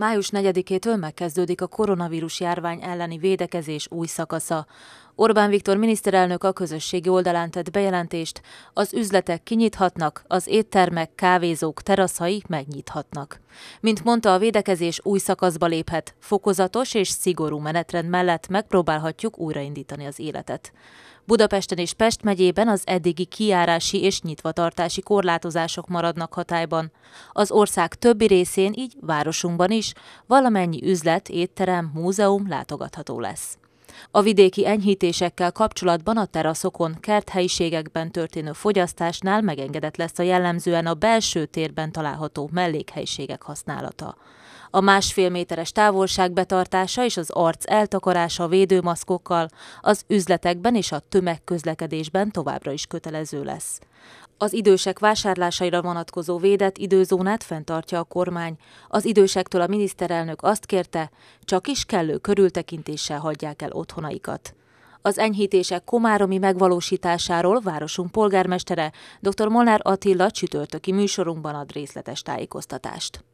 Május 4-től megkezdődik a koronavírus járvány elleni védekezés új szakasza. Orbán Viktor miniszterelnök a közösségi oldalán tett bejelentést, az üzletek kinyithatnak, az éttermek, kávézók, teraszai megnyithatnak. Mint mondta, a védekezés új szakaszba léphet, fokozatos és szigorú menetrend mellett megpróbálhatjuk újraindítani az életet. Budapesten és Pest megyében az eddigi kiárási és nyitvatartási korlátozások maradnak hatályban. Az ország többi részén, így városunkban is, valamennyi üzlet, étterem, múzeum látogatható lesz. A vidéki enyhítésekkel kapcsolatban a teraszokon, kerthelyiségekben történő fogyasztásnál megengedett lesz a jellemzően a belső térben található mellékhelyiségek használata. A másfél méteres távolság betartása és az arc eltakarása védőmaszkokkal az üzletekben és a tömegközlekedésben továbbra is kötelező lesz. Az idősek vásárlásaira vonatkozó védett időzónát fenntartja a kormány. Az idősektől a miniszterelnök azt kérte, csak is kellő körültekintéssel hagyják el otthonaikat. Az enyhítések komáromi megvalósításáról városunk polgármestere dr. Molnár Attila csütörtöki műsorunkban ad részletes tájékoztatást.